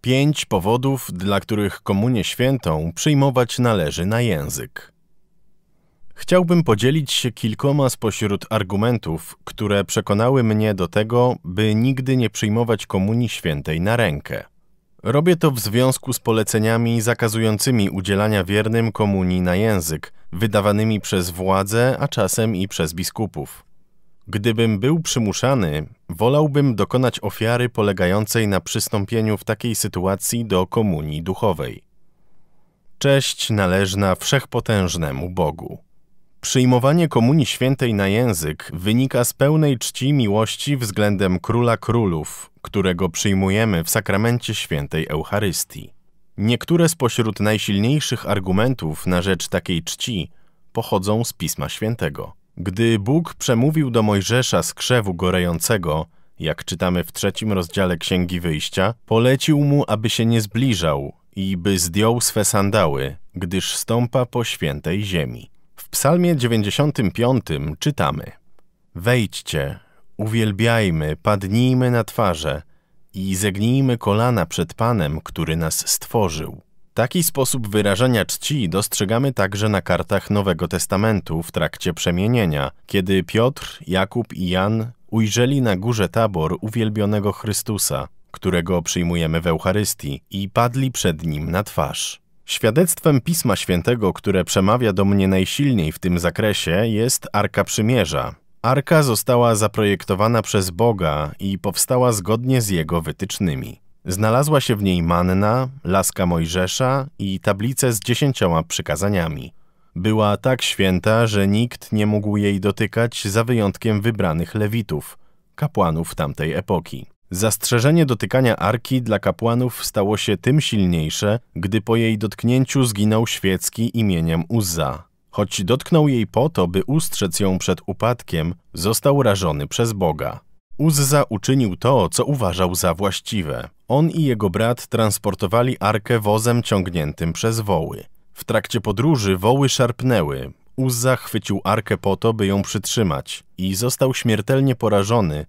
Pięć powodów, dla których Komunię Świętą przyjmować należy na język. Chciałbym podzielić się kilkoma spośród argumentów, które przekonały mnie do tego, by nigdy nie przyjmować Komunii Świętej na rękę. Robię to w związku z poleceniami zakazującymi udzielania wiernym komunii na język, wydawanymi przez władze, a czasem i przez biskupów. Gdybym był przymuszany, wolałbym dokonać ofiary polegającej na przystąpieniu w takiej sytuacji do komunii duchowej. Cześć należna wszechpotężnemu Bogu. Przyjmowanie Komunii Świętej na język wynika z pełnej czci miłości względem Króla Królów, którego przyjmujemy w sakramencie Świętej Eucharystii. Niektóre spośród najsilniejszych argumentów na rzecz takiej czci pochodzą z Pisma Świętego. Gdy Bóg przemówił do Mojżesza z krzewu gorejącego, jak czytamy w trzecim rozdziale Księgi Wyjścia, polecił mu, aby się nie zbliżał i by zdjął swe sandały, gdyż stąpa po świętej ziemi. W psalmie 95 czytamy Wejdźcie, uwielbiajmy, padnijmy na twarze i zegnijmy kolana przed Panem, który nas stworzył. Taki sposób wyrażania czci dostrzegamy także na kartach Nowego Testamentu w trakcie przemienienia, kiedy Piotr, Jakub i Jan ujrzeli na górze tabor uwielbionego Chrystusa, którego przyjmujemy w Eucharystii, i padli przed nim na twarz. Świadectwem Pisma Świętego, które przemawia do mnie najsilniej w tym zakresie, jest Arka Przymierza. Arka została zaprojektowana przez Boga i powstała zgodnie z jego wytycznymi. Znalazła się w niej manna, laska Mojżesza i tablice z dziesięcioma przykazaniami. Była tak święta, że nikt nie mógł jej dotykać za wyjątkiem wybranych lewitów, kapłanów tamtej epoki. Zastrzeżenie dotykania arki dla kapłanów stało się tym silniejsze, gdy po jej dotknięciu zginął świecki imieniem Uzza. Choć dotknął jej po to, by ustrzec ją przed upadkiem, został rażony przez Boga. Uzza uczynił to, co uważał za właściwe. On i jego brat transportowali arkę wozem ciągniętym przez woły. W trakcie podróży woły szarpnęły. Uzza chwycił arkę po to, by ją przytrzymać i został śmiertelnie porażony,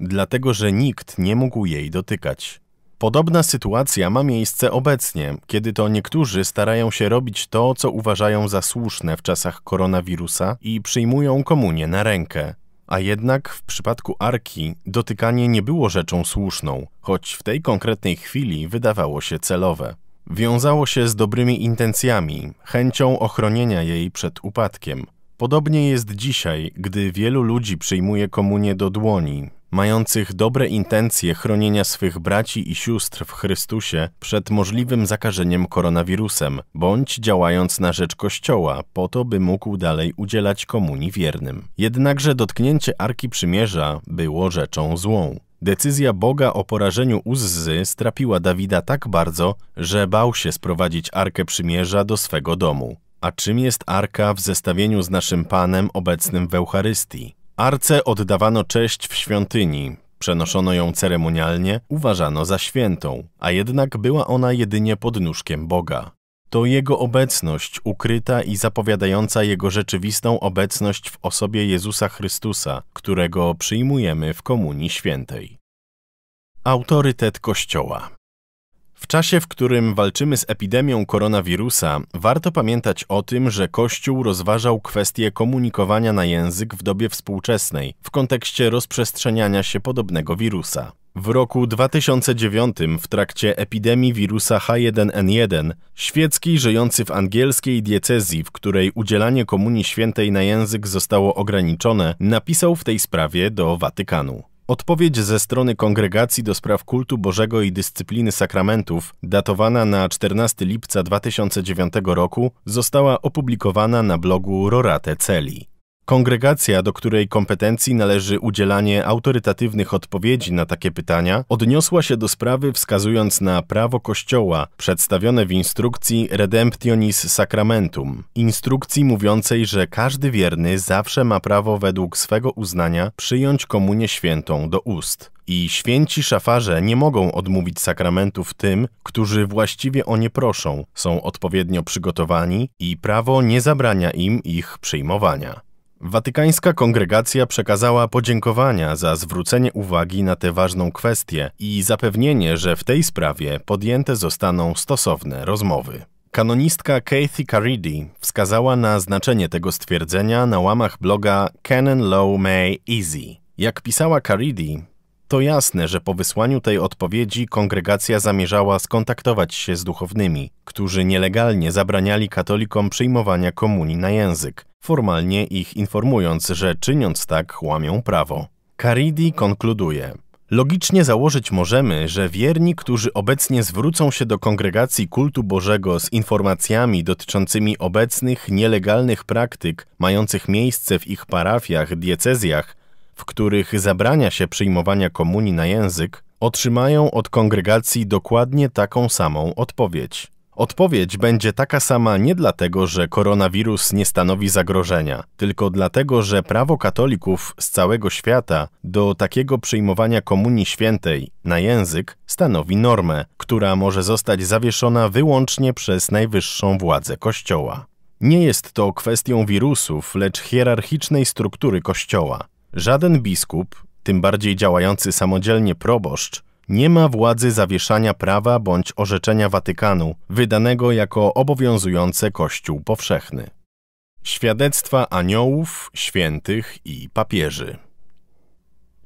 dlatego że nikt nie mógł jej dotykać. Podobna sytuacja ma miejsce obecnie, kiedy to niektórzy starają się robić to, co uważają za słuszne w czasach koronawirusa i przyjmują komunię na rękę. A jednak w przypadku arki dotykanie nie było rzeczą słuszną, choć w tej konkretnej chwili wydawało się celowe. Wiązało się z dobrymi intencjami, chęcią ochronienia jej przed upadkiem – Podobnie jest dzisiaj, gdy wielu ludzi przyjmuje komunię do dłoni, mających dobre intencje chronienia swych braci i sióstr w Chrystusie przed możliwym zakażeniem koronawirusem, bądź działając na rzecz Kościoła, po to, by mógł dalej udzielać komunii wiernym. Jednakże dotknięcie Arki Przymierza było rzeczą złą. Decyzja Boga o porażeniu Uzzy strapiła Dawida tak bardzo, że bał się sprowadzić Arkę Przymierza do swego domu. A czym jest arka w zestawieniu z naszym Panem obecnym w Eucharystii? Arce oddawano cześć w świątyni, przenoszono ją ceremonialnie, uważano za świętą, a jednak była ona jedynie podnóżkiem Boga. To Jego obecność ukryta i zapowiadająca Jego rzeczywistą obecność w osobie Jezusa Chrystusa, którego przyjmujemy w Komunii Świętej. Autorytet Kościoła w czasie, w którym walczymy z epidemią koronawirusa, warto pamiętać o tym, że Kościół rozważał kwestię komunikowania na język w dobie współczesnej w kontekście rozprzestrzeniania się podobnego wirusa. W roku 2009 w trakcie epidemii wirusa H1N1 świecki żyjący w angielskiej diecezji, w której udzielanie komunii świętej na język zostało ograniczone, napisał w tej sprawie do Watykanu. Odpowiedź ze strony Kongregacji do Spraw Kultu Bożego i Dyscypliny Sakramentów, datowana na 14 lipca 2009 roku, została opublikowana na blogu Rorate Celi. Kongregacja, do której kompetencji należy udzielanie autorytatywnych odpowiedzi na takie pytania, odniosła się do sprawy wskazując na prawo Kościoła przedstawione w instrukcji Redemptionis Sacramentum, instrukcji mówiącej, że każdy wierny zawsze ma prawo według swego uznania przyjąć komunię świętą do ust i święci szafarze nie mogą odmówić sakramentów tym, którzy właściwie o nie proszą, są odpowiednio przygotowani i prawo nie zabrania im ich przyjmowania. Watykańska kongregacja przekazała podziękowania za zwrócenie uwagi na tę ważną kwestię i zapewnienie, że w tej sprawie podjęte zostaną stosowne rozmowy. Kanonistka Kathy Caridi wskazała na znaczenie tego stwierdzenia na łamach bloga Canon Law May Easy. Jak pisała Caridi, to jasne, że po wysłaniu tej odpowiedzi kongregacja zamierzała skontaktować się z duchownymi, którzy nielegalnie zabraniali katolikom przyjmowania komunii na język, formalnie ich informując, że czyniąc tak łamią prawo. Caridi konkluduje. Logicznie założyć możemy, że wierni, którzy obecnie zwrócą się do kongregacji kultu Bożego z informacjami dotyczącymi obecnych nielegalnych praktyk mających miejsce w ich parafiach, diecezjach w których zabrania się przyjmowania komunii na język, otrzymają od kongregacji dokładnie taką samą odpowiedź. Odpowiedź będzie taka sama nie dlatego, że koronawirus nie stanowi zagrożenia, tylko dlatego, że prawo katolików z całego świata do takiego przyjmowania Komunii Świętej na język stanowi normę, która może zostać zawieszona wyłącznie przez najwyższą władzę Kościoła. Nie jest to kwestią wirusów, lecz hierarchicznej struktury Kościoła. Żaden biskup, tym bardziej działający samodzielnie proboszcz, nie ma władzy zawieszania prawa bądź orzeczenia Watykanu, wydanego jako obowiązujące Kościół powszechny. Świadectwa aniołów, świętych i papieży.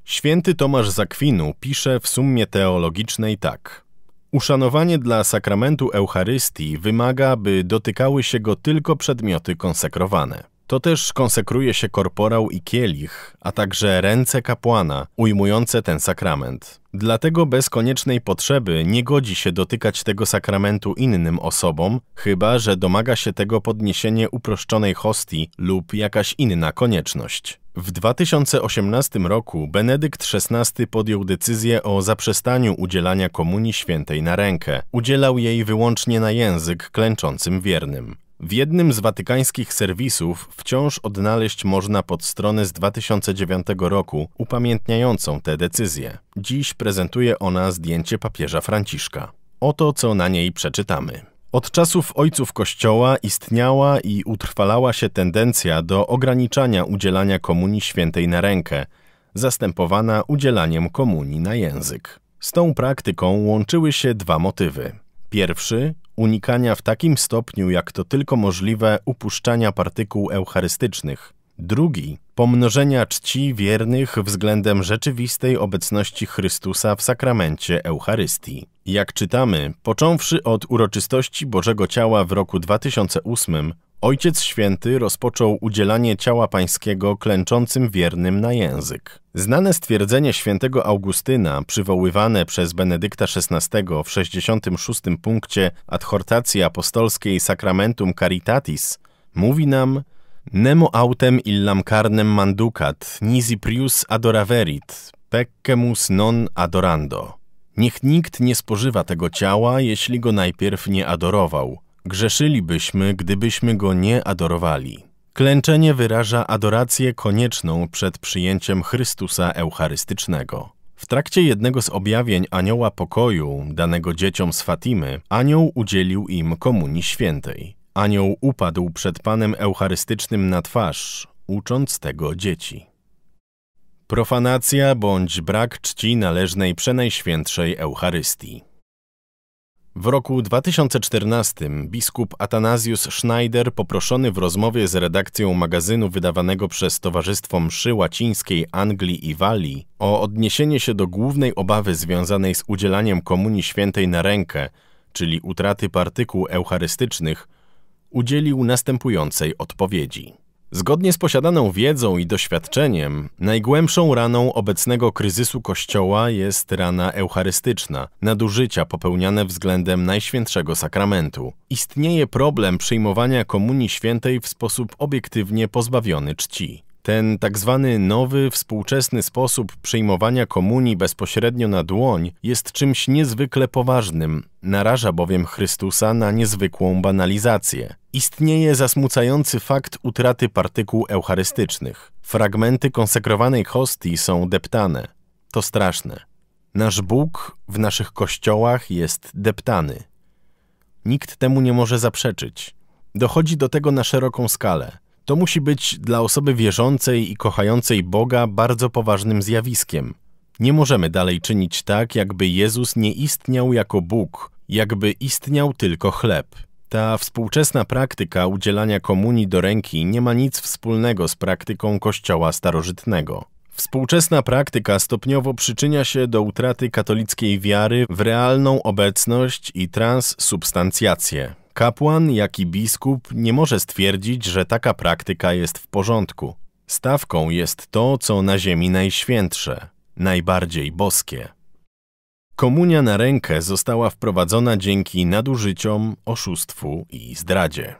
Święty Tomasz Zakwinu pisze w sumie teologicznej tak. Uszanowanie dla sakramentu Eucharystii wymaga, by dotykały się go tylko przedmioty konsekrowane. To też konsekruje się korporał i kielich, a także ręce kapłana ujmujące ten sakrament. Dlatego bez koniecznej potrzeby nie godzi się dotykać tego sakramentu innym osobom, chyba że domaga się tego podniesienie uproszczonej hostii lub jakaś inna konieczność. W 2018 roku Benedykt XVI podjął decyzję o zaprzestaniu udzielania Komunii Świętej na rękę. Udzielał jej wyłącznie na język klęczącym wiernym. W jednym z watykańskich serwisów wciąż odnaleźć można podstronę z 2009 roku upamiętniającą tę decyzję. Dziś prezentuje ona zdjęcie papieża Franciszka. Oto co na niej przeczytamy. Od czasów ojców Kościoła istniała i utrwalała się tendencja do ograniczania udzielania komunii świętej na rękę, zastępowana udzielaniem komunii na język. Z tą praktyką łączyły się dwa motywy. Pierwszy unikania w takim stopniu, jak to tylko możliwe, upuszczania partykuł eucharystycznych. Drugi, pomnożenia czci wiernych względem rzeczywistej obecności Chrystusa w sakramencie Eucharystii. Jak czytamy, począwszy od uroczystości Bożego Ciała w roku 2008, Ojciec Święty rozpoczął udzielanie ciała pańskiego klęczącym wiernym na język. Znane stwierdzenie świętego Augustyna, przywoływane przez Benedykta XVI w 66 punkcie Adhortacji Apostolskiej Sacramentum Caritatis, mówi nam Nemo autem illam carnem manducat, nisi prius adoraverit, peccemus non adorando. Niech nikt nie spożywa tego ciała, jeśli go najpierw nie adorował. Grzeszylibyśmy, gdybyśmy go nie adorowali. Klęczenie wyraża adorację konieczną przed przyjęciem Chrystusa Eucharystycznego. W trakcie jednego z objawień anioła pokoju, danego dzieciom z Fatimy, anioł udzielił im komunii świętej. Anioł upadł przed Panem Eucharystycznym na twarz, ucząc tego dzieci. Profanacja bądź brak czci należnej Przenajświętszej Eucharystii. W roku 2014 biskup Atanasius Schneider, poproszony w rozmowie z redakcją magazynu wydawanego przez Towarzystwo Mszy Łacińskiej Anglii i Walii o odniesienie się do głównej obawy związanej z udzielaniem Komunii Świętej na rękę, czyli utraty partykuł eucharystycznych, udzielił następującej odpowiedzi. Zgodnie z posiadaną wiedzą i doświadczeniem, najgłębszą raną obecnego kryzysu Kościoła jest rana eucharystyczna, nadużycia popełniane względem Najświętszego Sakramentu. Istnieje problem przyjmowania Komunii Świętej w sposób obiektywnie pozbawiony czci. Ten tak zwany nowy, współczesny sposób przyjmowania komunii bezpośrednio na dłoń jest czymś niezwykle poważnym, naraża bowiem Chrystusa na niezwykłą banalizację istnieje zasmucający fakt utraty partykuł eucharystycznych. Fragmenty konsekrowanej hostii są deptane. To straszne. Nasz Bóg w naszych kościołach jest deptany. Nikt temu nie może zaprzeczyć. Dochodzi do tego na szeroką skalę. To musi być dla osoby wierzącej i kochającej Boga bardzo poważnym zjawiskiem. Nie możemy dalej czynić tak, jakby Jezus nie istniał jako Bóg, jakby istniał tylko chleb. Ta współczesna praktyka udzielania komunii do ręki nie ma nic wspólnego z praktyką kościoła starożytnego. Współczesna praktyka stopniowo przyczynia się do utraty katolickiej wiary w realną obecność i transsubstancjację. Kapłan, jak i biskup nie może stwierdzić, że taka praktyka jest w porządku. Stawką jest to, co na ziemi najświętsze, najbardziej boskie. Komunia na rękę została wprowadzona dzięki nadużyciom, oszustwu i zdradzie.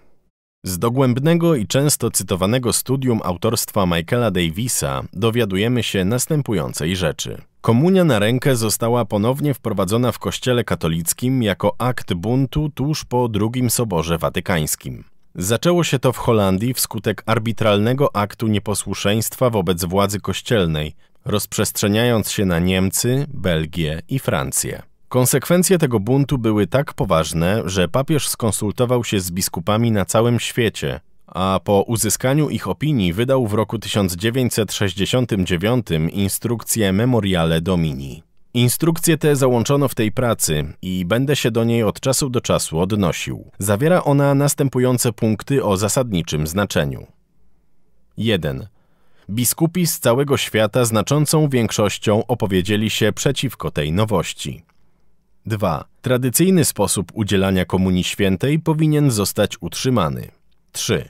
Z dogłębnego i często cytowanego studium autorstwa Michaela Davisa dowiadujemy się następującej rzeczy. Komunia na rękę została ponownie wprowadzona w Kościele katolickim jako akt buntu tuż po II Soborze Watykańskim. Zaczęło się to w Holandii wskutek arbitralnego aktu nieposłuszeństwa wobec władzy kościelnej, rozprzestrzeniając się na Niemcy, Belgię i Francję. Konsekwencje tego buntu były tak poważne, że papież skonsultował się z biskupami na całym świecie, a po uzyskaniu ich opinii wydał w roku 1969 instrukcję Memoriale Domini. Instrukcje te załączono w tej pracy i będę się do niej od czasu do czasu odnosił. Zawiera ona następujące punkty o zasadniczym znaczeniu. 1 biskupi z całego świata znaczącą większością opowiedzieli się przeciwko tej nowości. 2. Tradycyjny sposób udzielania Komunii Świętej powinien zostać utrzymany. 3.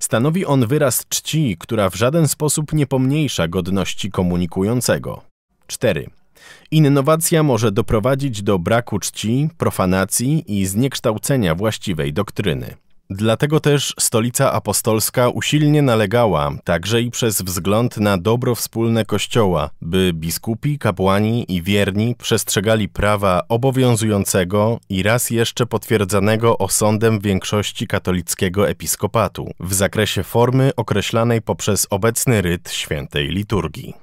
Stanowi on wyraz czci, która w żaden sposób nie pomniejsza godności komunikującego. 4. Innowacja może doprowadzić do braku czci, profanacji i zniekształcenia właściwej doktryny. Dlatego też stolica apostolska usilnie nalegała, także i przez wzgląd na dobro wspólne Kościoła, by biskupi, kapłani i wierni przestrzegali prawa obowiązującego i raz jeszcze potwierdzanego osądem większości katolickiego episkopatu w zakresie formy określanej poprzez obecny ryt świętej liturgii.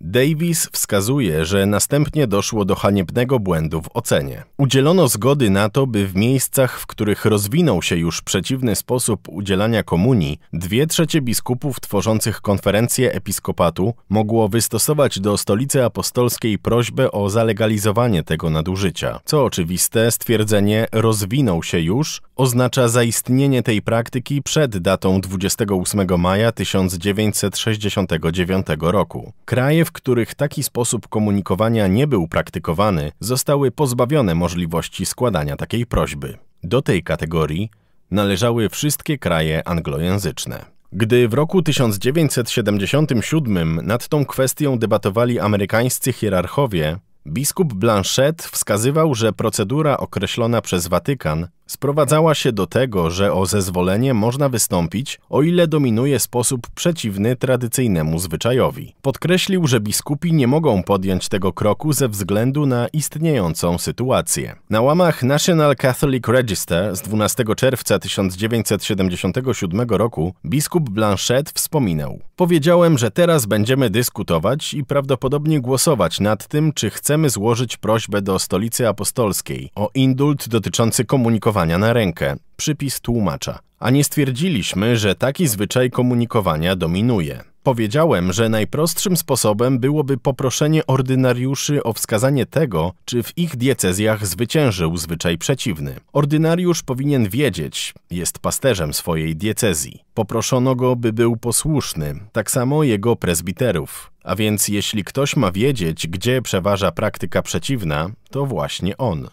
Davis wskazuje, że następnie doszło do haniebnego błędu w ocenie. Udzielono zgody na to, by w miejscach, w których rozwinął się już przeciwny sposób udzielania komunii, dwie trzecie biskupów tworzących konferencję episkopatu mogło wystosować do stolicy apostolskiej prośbę o zalegalizowanie tego nadużycia. Co oczywiste, stwierdzenie rozwinął się już oznacza zaistnienie tej praktyki przed datą 28 maja 1969 roku. Kraje, w których taki sposób komunikowania nie był praktykowany, zostały pozbawione możliwości składania takiej prośby. Do tej kategorii należały wszystkie kraje anglojęzyczne. Gdy w roku 1977 nad tą kwestią debatowali amerykańscy hierarchowie, biskup Blanchet wskazywał, że procedura określona przez Watykan sprowadzała się do tego, że o zezwolenie można wystąpić, o ile dominuje sposób przeciwny tradycyjnemu zwyczajowi. Podkreślił, że biskupi nie mogą podjąć tego kroku ze względu na istniejącą sytuację. Na łamach National Catholic Register z 12 czerwca 1977 roku biskup Blanchet wspominał: Powiedziałem, że teraz będziemy dyskutować i prawdopodobnie głosować nad tym, czy chcemy złożyć prośbę do Stolicy Apostolskiej o indult dotyczący komunikowania komunikowania na rękę, przypis tłumacza. A nie stwierdziliśmy, że taki zwyczaj komunikowania dominuje. Powiedziałem, że najprostszym sposobem byłoby poproszenie ordynariuszy o wskazanie tego, czy w ich diecezjach zwyciężył zwyczaj przeciwny. Ordynariusz powinien wiedzieć, jest pasterzem swojej diecezji. Poproszono go, by był posłuszny, tak samo jego prezbiterów. A więc jeśli ktoś ma wiedzieć, gdzie przeważa praktyka przeciwna, to właśnie on.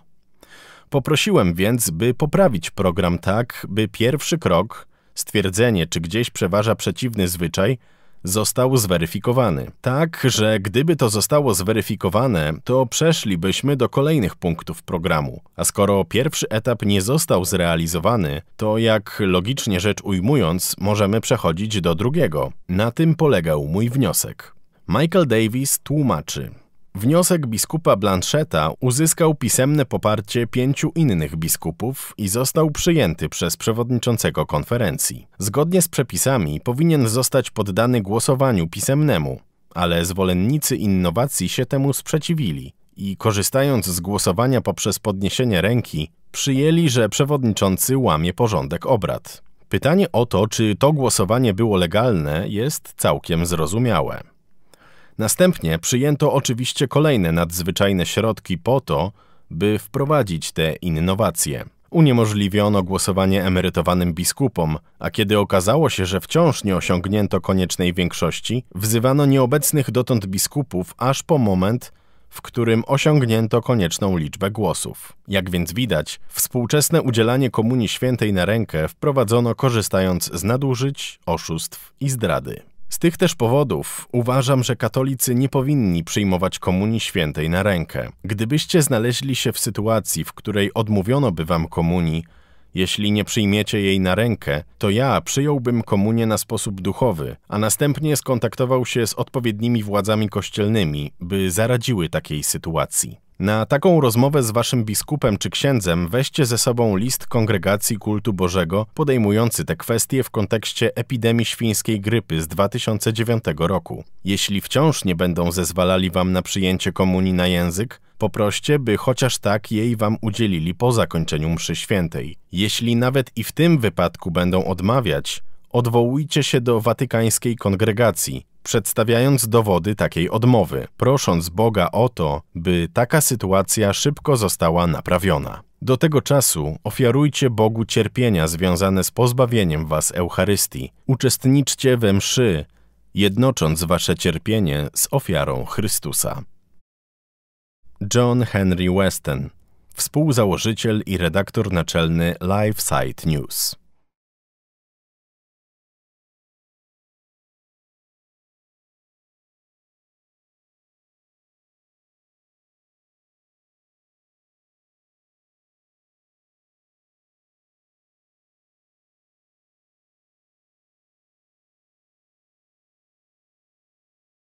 Poprosiłem więc, by poprawić program tak, by pierwszy krok, stwierdzenie, czy gdzieś przeważa przeciwny zwyczaj, został zweryfikowany. Tak, że gdyby to zostało zweryfikowane, to przeszlibyśmy do kolejnych punktów programu. A skoro pierwszy etap nie został zrealizowany, to jak logicznie rzecz ujmując, możemy przechodzić do drugiego. Na tym polegał mój wniosek. Michael Davis tłumaczy. Wniosek biskupa Blancheta uzyskał pisemne poparcie pięciu innych biskupów i został przyjęty przez przewodniczącego konferencji. Zgodnie z przepisami powinien zostać poddany głosowaniu pisemnemu, ale zwolennicy innowacji się temu sprzeciwili i korzystając z głosowania poprzez podniesienie ręki, przyjęli, że przewodniczący łamie porządek obrad. Pytanie o to, czy to głosowanie było legalne, jest całkiem zrozumiałe. Następnie przyjęto oczywiście kolejne nadzwyczajne środki po to, by wprowadzić te innowacje. Uniemożliwiono głosowanie emerytowanym biskupom, a kiedy okazało się, że wciąż nie osiągnięto koniecznej większości, wzywano nieobecnych dotąd biskupów aż po moment, w którym osiągnięto konieczną liczbę głosów. Jak więc widać, współczesne udzielanie Komunii Świętej na rękę wprowadzono korzystając z nadużyć, oszustw i zdrady. Z tych też powodów uważam, że katolicy nie powinni przyjmować Komunii Świętej na rękę. Gdybyście znaleźli się w sytuacji, w której odmówiono by wam komunii, jeśli nie przyjmiecie jej na rękę, to ja przyjąłbym komunię na sposób duchowy, a następnie skontaktował się z odpowiednimi władzami kościelnymi, by zaradziły takiej sytuacji. Na taką rozmowę z waszym biskupem czy księdzem weźcie ze sobą list Kongregacji Kultu Bożego podejmujący te kwestie w kontekście epidemii świńskiej grypy z 2009 roku. Jeśli wciąż nie będą zezwalali wam na przyjęcie komunii na język, Poproście, by chociaż tak jej wam udzielili po zakończeniu mszy świętej. Jeśli nawet i w tym wypadku będą odmawiać, odwołujcie się do watykańskiej kongregacji, przedstawiając dowody takiej odmowy, prosząc Boga o to, by taka sytuacja szybko została naprawiona. Do tego czasu ofiarujcie Bogu cierpienia związane z pozbawieniem was Eucharystii. Uczestniczcie we mszy, jednocząc wasze cierpienie z ofiarą Chrystusa. John Henry Weston, współzałożyciel i redaktor naczelny LifeSite News.